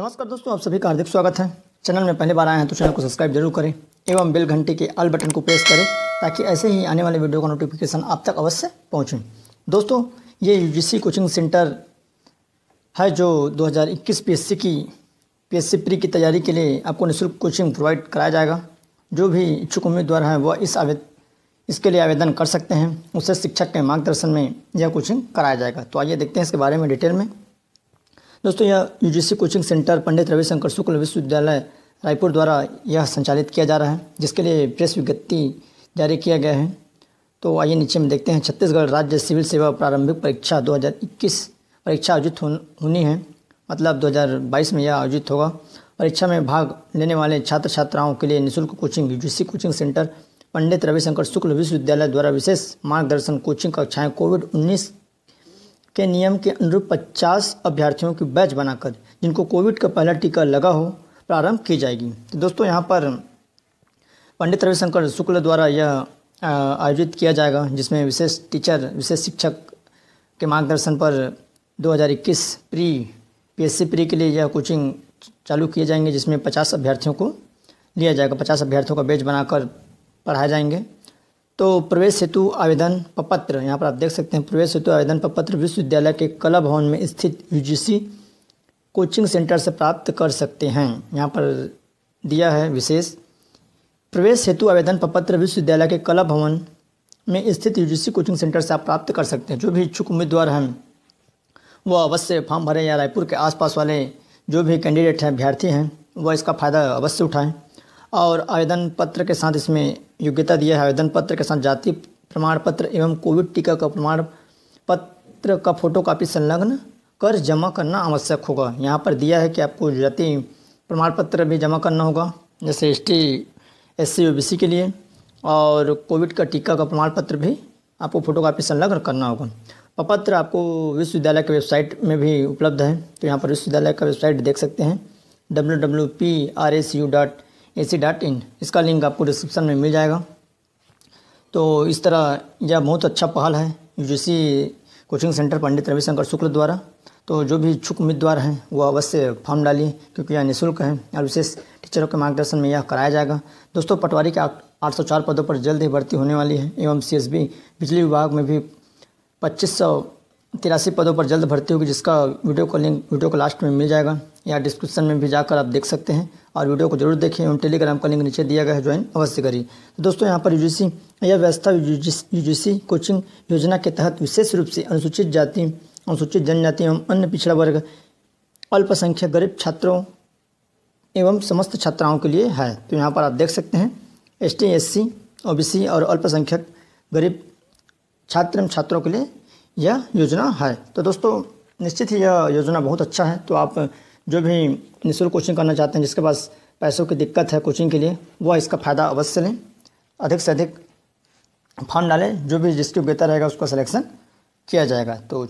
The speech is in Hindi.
नमस्कार दोस्तों आप सभी का हार्दिक स्वागत है चैनल में पहली बार आए हैं तो चैनल को सब्सक्राइब जरूर करें एवं बेल घंटे के अल बटन को प्रेस करें ताकि ऐसे ही आने वाले वीडियो का नोटिफिकेशन आप तक अवश्य पहुँचें दोस्तों ये यूजीसी कोचिंग सेंटर है जो 2021 पीएससी की पीएससी प्री की तैयारी के लिए आपको निःशुल्क कोचिंग प्रोवाइड कराया जाएगा जो भी इच्छुक उम्मीदवार हैं वह इस आवेद इसके लिए आवेदन कर सकते हैं उसे शिक्षक के मार्गदर्शन में यह कोचिंग कराया जाएगा तो आइए देखते हैं इसके बारे में डिटेल में दोस्तों यह UGC coaching centre Pandit Ravishankar Shukla विश्वविद्यालय रायपुर द्वारा यह संचालित किया जा रहा है जिसके लिए प्रेस विज्ञप्ति जारी किया गया है तो आइए नीचे में देखते हैं छत्तीसगढ़ राज्य सिविल सेवा प्रारंभिक परीक्षा 2021 परीक्षा आयोजित होनी है मतलब 2022 में यह आयोजित होगा परीक्षा में भाग लेने वाले छात्र छात्राओं के लिए निःशुल्क coaching U coaching centre Pandit Ravishankar Shukla विश्वविद्यालय द्वारा विशेष मार्गदर्शन कोचिंग कक्षाएँ कोविड उन्नीस के नियम के अनुरूप 50 अभ्यर्थियों की बैच बनाकर जिनको कोविड का पहला टीका लगा हो प्रारंभ की जाएगी तो दोस्तों यहाँ पर पंडित रविशंकर शुक्ल द्वारा यह आयोजित किया जाएगा जिसमें विशेष टीचर विशेष शिक्षक के मार्गदर्शन पर 2021 प्री पीएससी प्री के लिए यह कोचिंग चालू किए जाएंगे जिसमें 50 अभ्यर्थियों को लिया जाएगा 50 अभ्यर्थियों का बैच बनाकर पढ़ाए जाएंगे तो प्रवेश हेतु आवेदन पत्र यहाँ पर आप देख सकते हैं प्रवेश हेतु आवेदन पत्र विश्वविद्यालय के कला भवन में स्थित यूजीसी कोचिंग सेंटर से प्राप्त कर सकते हैं यहाँ पर दिया है विशेष प्रवेश हेतु आवेदन पत्र विश्वविद्यालय के कला भवन में स्थित यूजीसी कोचिंग सेंटर से आप प्राप्त कर सकते हैं जो भी इच्छुक उम्मीदवार हैं वह अवश्य फॉर्म भरें या रायपुर के आसपास वाले जो भी कैंडिडेट हैं अभ्यर्थी हैं वह इसका फ़ायदा अवश्य उठाएं और आवेदन पत्र के साथ इसमें योग्यता दिया है आवेदन पत्र के साथ जाति प्रमाण पत्र एवं कोविड टीका का प्रमाण पत्र का फोटो कापी संलग्न कर जमा करना आवश्यक होगा यहाँ पर दिया है कि आपको जाति प्रमाण पत्र भी जमा करना होगा जैसे S T S C O B C के लिए और कोविड का टीका का प्रमाण पत्र भी आपको फ़ोटो कापी संलग्न करना होगा पत्र आपको विश्वविद्यालय के वेबसाइट में भी उपलब्ध है तो यहाँ पर विश्वविद्यालय का वेबसाइट देख सकते हैं W W P R S U dot A C dot in इसका लिंक आपको डिस्क्रिप्शन में मिल जाएगा तो इस तरह यह बहुत अच्छा पहल है U coaching centre Pandit Ravishankar Shukla द्वारा तो जो भी इच्छुक उम्मीदवार हैं वो अवश्य फॉर्म डालिए क्योंकि यह निःशुल्क है और विशेष टीचरों के मार्गदर्शन में यह कराया जाएगा दोस्तों पटवारी के आठ सौ चार पदों पर जल्द ही भर्ती होने वाली है एवं सीएसबी बिजली विभाग में भी पच्चीस सौ तिरासी पदों पर जल्द भर्ती होगी जिसका वीडियो का लिंक वीडियो को लास्ट में मिल जाएगा या डिस्क्रिप्शन में भी जाकर आप देख सकते हैं और वीडियो को जरूर देखें एवं टेलीग्राम का लिंक नीचे दिया गया है ज्वाइन अवश्य करिए तो दोस्तों यहाँ पर यू यह व्यवस्था यू कोचिंग योजना के तहत विशेष रूप से अनुसूचित जाति अनुसूचित जनजाति एवं अन्य पिछड़ा वर्ग अल्पसंख्यक गरीब छात्रों एवं समस्त छात्राओं के लिए है तो यहाँ पर आप देख सकते हैं एस टी एस सी और अल्पसंख्यक गरीब छात्र एवं छात्रों के लिए यह योजना है तो दोस्तों निश्चित ही यह योजना बहुत अच्छा है तो आप जो भी निःशुल्क कोचिंग करना चाहते हैं जिसके पास पैसों की दिक्कत है कोचिंग के लिए वह इसका फ़ायदा अवश्य लें अधिक से अधिक फॉर्म डालें जो भी जिसके बेहतर रहेगा उसका सिलेक्शन किया जाएगा तो